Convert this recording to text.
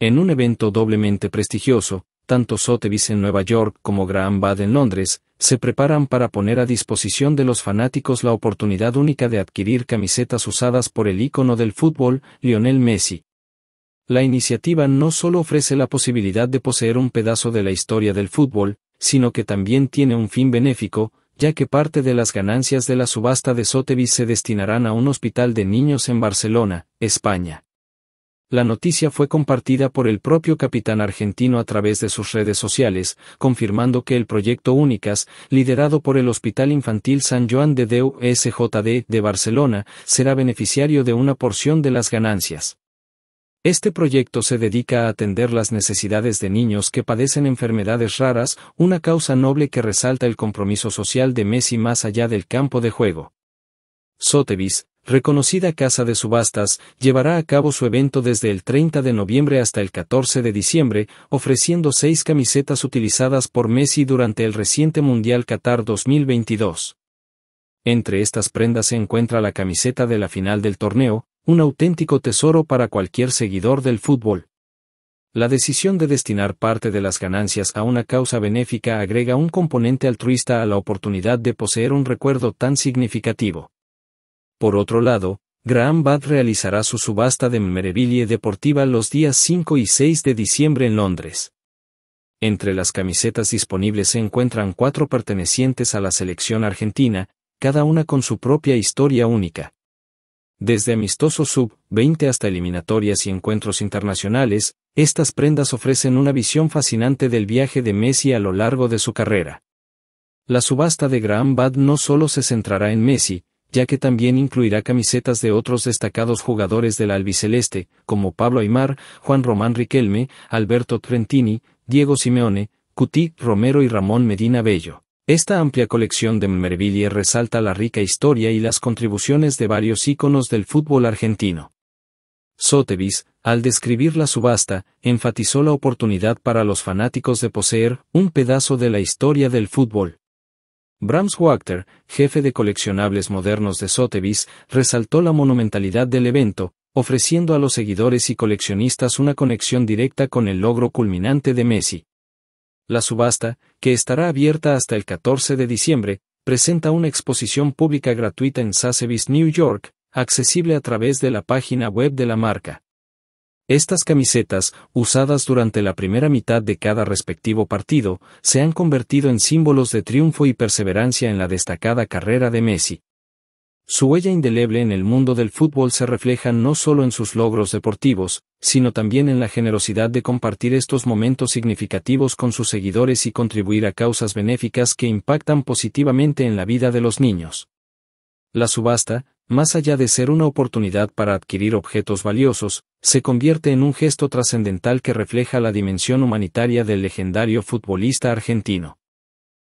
En un evento doblemente prestigioso, tanto Sotheby's en Nueva York como Graham Bad en Londres, se preparan para poner a disposición de los fanáticos la oportunidad única de adquirir camisetas usadas por el ícono del fútbol, Lionel Messi. La iniciativa no solo ofrece la posibilidad de poseer un pedazo de la historia del fútbol, sino que también tiene un fin benéfico, ya que parte de las ganancias de la subasta de Sotheby's se destinarán a un hospital de niños en Barcelona, España. La noticia fue compartida por el propio capitán argentino a través de sus redes sociales, confirmando que el proyecto Únicas, liderado por el Hospital Infantil San Joan de Deu SJD de Barcelona, será beneficiario de una porción de las ganancias. Este proyecto se dedica a atender las necesidades de niños que padecen enfermedades raras, una causa noble que resalta el compromiso social de Messi más allá del campo de juego reconocida casa de subastas, llevará a cabo su evento desde el 30 de noviembre hasta el 14 de diciembre, ofreciendo seis camisetas utilizadas por Messi durante el reciente Mundial Qatar 2022. Entre estas prendas se encuentra la camiseta de la final del torneo, un auténtico tesoro para cualquier seguidor del fútbol. La decisión de destinar parte de las ganancias a una causa benéfica agrega un componente altruista a la oportunidad de poseer un recuerdo tan significativo. Por otro lado, Graham Bad realizará su subasta de memorabilia deportiva los días 5 y 6 de diciembre en Londres. Entre las camisetas disponibles se encuentran cuatro pertenecientes a la selección argentina, cada una con su propia historia única. Desde amistosos sub-20 hasta eliminatorias y encuentros internacionales, estas prendas ofrecen una visión fascinante del viaje de Messi a lo largo de su carrera. La subasta de Graham Bad no solo se centrará en Messi, ya que también incluirá camisetas de otros destacados jugadores del albiceleste, como Pablo Aymar, Juan Román Riquelme, Alberto Trentini, Diego Simeone, Cuti, Romero y Ramón Medina Bello. Esta amplia colección de memorabilia resalta la rica historia y las contribuciones de varios íconos del fútbol argentino. sotevis al describir la subasta, enfatizó la oportunidad para los fanáticos de poseer un pedazo de la historia del fútbol. Brahms Wachter, jefe de coleccionables modernos de Sotheby's, resaltó la monumentalidad del evento, ofreciendo a los seguidores y coleccionistas una conexión directa con el logro culminante de Messi. La subasta, que estará abierta hasta el 14 de diciembre, presenta una exposición pública gratuita en Sotheby's New York, accesible a través de la página web de la marca. Estas camisetas, usadas durante la primera mitad de cada respectivo partido, se han convertido en símbolos de triunfo y perseverancia en la destacada carrera de Messi. Su huella indeleble en el mundo del fútbol se refleja no solo en sus logros deportivos, sino también en la generosidad de compartir estos momentos significativos con sus seguidores y contribuir a causas benéficas que impactan positivamente en la vida de los niños. La subasta, más allá de ser una oportunidad para adquirir objetos valiosos, se convierte en un gesto trascendental que refleja la dimensión humanitaria del legendario futbolista argentino.